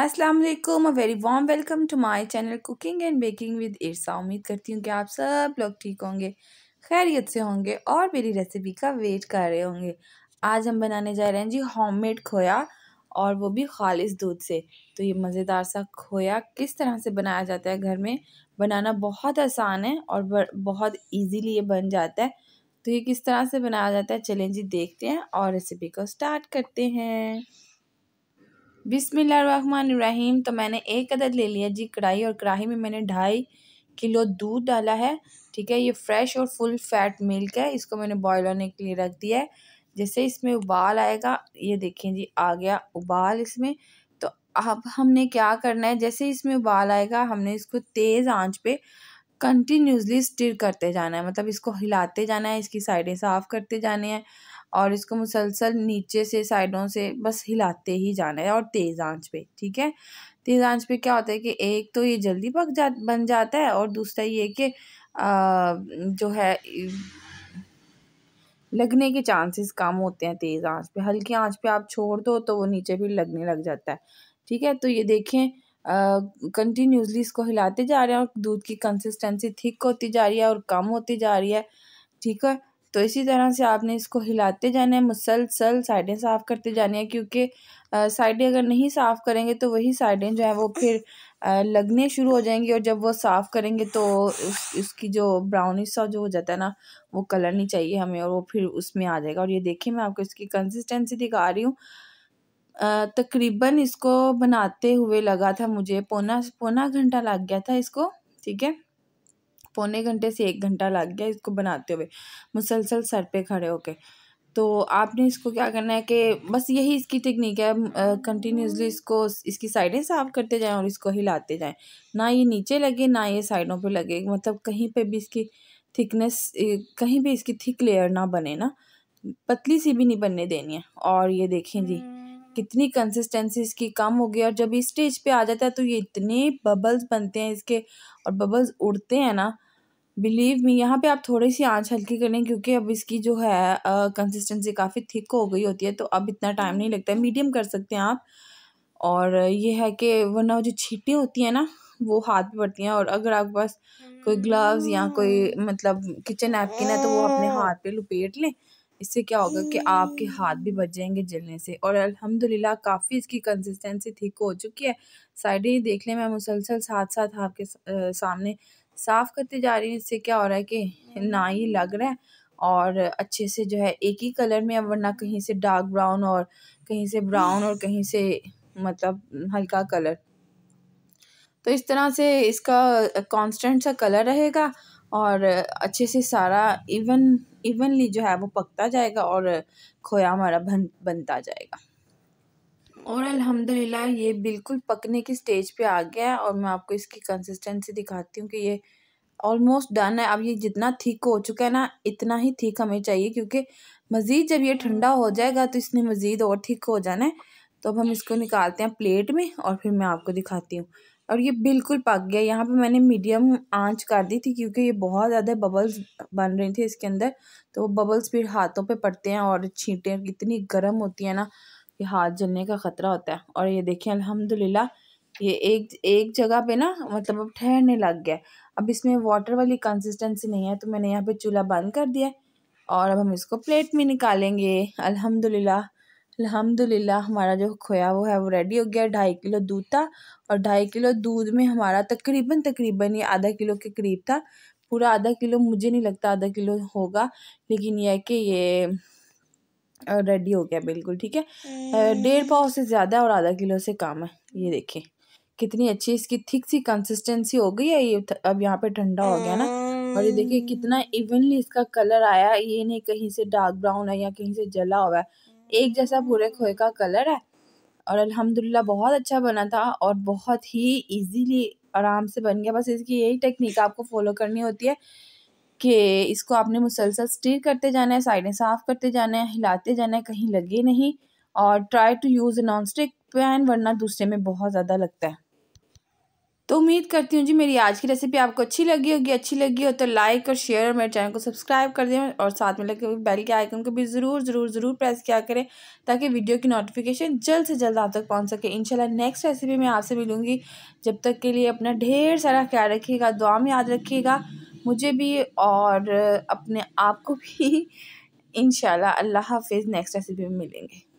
अस्सलाम वालेकुम a very warm welcome to my channel cooking and baking with Irsa उम्मीद करती हूँ कि आप सब लोग ठीक होंगे खैरियत से होंगे और मेरी रेसिपी का वेट कर रहे होंगे आज हम बनाने जा रहे हैं जी होममेड खोया और वो भी खालिश दूध से तो ये मज़ेदार सा खोया किस तरह से बनाया जाता है घर में बनाना बहुत आसान है और बहुत ईजीली ये बन जाता है तो ये किस तरह से बनाया जाता है चलें जी देखते हैं और रेसिपी को स्टार्ट करते हैं बिसमीम तो मैंने एक अदद ले लिया जी कढ़ाई और कढ़ाई में मैंने ढाई किलो दूध डाला है ठीक है ये फ्रेश और फुल फैट मिल्क है इसको मैंने बॉयल होने के लिए रख दिया है जैसे इसमें उबाल आएगा ये देखें जी आ गया उबाल इसमें तो अब हमने क्या करना है जैसे इसमें उबाल आएगा हमने इसको तेज़ आंच पे कंटिन्यूसली स्टिर करते जाना है मतलब इसको हिलाते जाना है इसकी साइडें साफ़ करते जाने हैं और इसको मुसलसल नीचे से साइडों से बस हिलाते ही जाना है और तेज़ आंच पे ठीक है तेज़ आंच पे क्या होता है कि एक तो ये जल्दी पक जा बन जाता है और दूसरा ये कि जो है लगने के चांसेस कम होते हैं तेज़ आंच पे हल्की आंच पे आप छोड़ दो तो वो नीचे भी लगने लग जाता है ठीक है तो ये देखें कंटिन्यूसली इसको हिलाते जा रहे हैं और दूध की कंसिस्टेंसी थिक होती जा रही है और कम होती जा रही है ठीक है तो इसी तरह से आपने इसको हिलाते जाना है मुसलसल साइडें साफ़ करते जानी है क्योंकि साइडें अगर नहीं साफ़ करेंगे तो वही साइडें जो हैं वो फिर आ, लगने शुरू हो जाएंगी और जब वो साफ़ करेंगे तो उस, उसकी जो ब्राउनिश सा जो हो जाता है ना वो कलर नहीं चाहिए हमें और वो फिर उसमें आ जाएगा और ये देखिए मैं आपको इसकी कंसिस्टेंसी दिखा रही हूँ तकरीबन इसको बनाते हुए लगा था मुझे पौना पौना घंटा लग गया था इसको ठीक है पौने घंटे से एक घंटा लग गया इसको बनाते हुए मुसलसल सर पे खड़े होके तो आपने इसको क्या करना है कि बस यही इसकी टेक्निक है कंटिन्यूसली इसको इसकी साइडें साफ करते जाएं और इसको हिलाते जाएं ना ये नीचे लगे ना ये साइडों पे लगे मतलब कहीं पे भी इसकी थिकनेस कहीं भी इसकी थिक लेयर ना बने ना पतली सी भी नहीं बनने देनी है और ये देखें जी कितनी कंसिस्टेंसी इसकी कम हो गई और जब इस स्टेज पे आ जाता है तो ये इतने बबल्स बनते हैं इसके और बबल्स उड़ते हैं ना बिलीव मी यहाँ पे आप थोड़ी सी आंच हल्की कर लें क्योंकि अब इसकी जो है कंसिस्टेंसी काफ़ी थिक हो गई होती है तो अब इतना टाइम नहीं लगता है मीडियम कर सकते हैं आप और ये है कि वरना जो छीटें होती हैं ना वो हाथ पे पड़ती हैं और अगर आपके पास कोई ग्लव्स या कोई मतलब किचन नैपकिन है तो वो अपने हाथ पे लपेट लें इससे क्या होगा कि आपके हाथ भी बच जाएंगे जलने से और अल्हम्दुलिल्लाह काफ़ी इसकी कंसिस्टेंसी थिक हो चुकी है साइड ही देख लें मैं मुसलसल साथ साथ आपके सामने साफ़ करते जा रही हूँ इससे क्या हो रहा है कि ना ही लग रहा है और अच्छे से जो है एक ही कलर में वरना कहीं से डार्क ब्राउन और कहीं से ब्राउन और कहीं से मतलब हल्का कलर तो इस तरह से इसका कांस्टेंट सा कलर रहेगा और अच्छे से सारा इवन इवनली जो है वो पकता जाएगा और खोया हमारा बन बनता जाएगा और अल्हम्दुलिल्लाह ये बिल्कुल पकने की स्टेज पे आ गया है और मैं आपको इसकी कंसिस्टेंसी दिखाती हूँ कि ये ऑलमोस्ट डन है अब ये जितना थीक हो चुका है ना इतना ही थीक हमें चाहिए क्योंकि मज़ीद जब ये ठंडा हो जाएगा तो इसने मज़ीद और ठीक हो जाना है तो अब हम इसको निकालते हैं प्लेट में और फिर मैं आपको दिखाती हूँ और ये बिल्कुल पक गया यहाँ पे मैंने मीडियम आंच कर दी थी क्योंकि ये बहुत ज़्यादा बबल्स बन रही थी इसके अंदर तो वो बबल्स फिर हाथों पे पड़ते हैं और छींटें इतनी गर्म होती हैं ना ये हाथ जलने का ख़तरा होता है और ये देखिए अल्हम्दुलिल्लाह ये एक एक जगह पे ना मतलब अब ठहरने लग गया अब इसमें वाटर वाली कंसिस्टेंसी नहीं है तो मैंने यहाँ पे चूल्हा बंद कर दिया और अब हम इसको प्लेट में निकालेंगे अल्हम्दुलिल्लाह अल्हम्दुलिल्लाह हमारा जो खोया वो है वो रेडी हो गया ढाई किलो दूध था और ढाई किलो दूध में हमारा तकरीबन तकरीबन ये आधा किलो के करीब था पूरा आधा किलो मुझे नहीं लगता आधा किलो होगा लेकिन यह है कि ये रेडी हो गया बिल्कुल ठीक है डेढ़ हम्म। पाव से ज़्यादा और आधा किलो से कम है ये देखिए कितनी अच्छी इसकी थिक सी कंसिस्टेंसी हो गई है ये अब यहाँ पे ठंडा हो गया ना और ये देखिए कितना इवनली हम्म। इसका कलर आया ये नहीं कहीं से डार्क ब्राउन है या कहीं से जला हुआ है एक हम्म। जैसा पूरे खोए का कलर है और अल्हम्दुलिल्लाह बहुत अच्छा बना था और बहुत ही इजीली आराम से बन गया बस इसकी यही टेक्निक आपको फॉलो करनी होती है कि इसको आपने मुसलसल स्टीर करते जाना है साइडें साफ़ करते जाना है हिलाते जाना है कहीं लगे नहीं और try to use a non stick pan वरना दूसरे में बहुत ज़्यादा लगता है तो उम्मीद करती हूँ जी मेरी आज की रेसिपी आपको अच्छी लगी होगी अच्छी लगी हो तो लाइक और शेयर और मेरे चैनल को सब्सक्राइब कर दें और साथ में लगे बेल के आइकन को भी ज़रूर ज़रूर ज़रूर प्रेस किया करें ताकि वीडियो की नोटिफिकेशन जल्द से जल्द आप तक पहुँच सके इंशाल्लाह नेक्स्ट रेसिपी मैं आपसे मिलूँगी जब तक के लिए अपना ढेर सारा ख्याल रखिएगा दुआ में याद रखिएगा मुझे भी और अपने आप को भी इंशाल्लाह अल्लाह हाफ़िज़ नेक्स्ट रेसिपी में मिलेंगे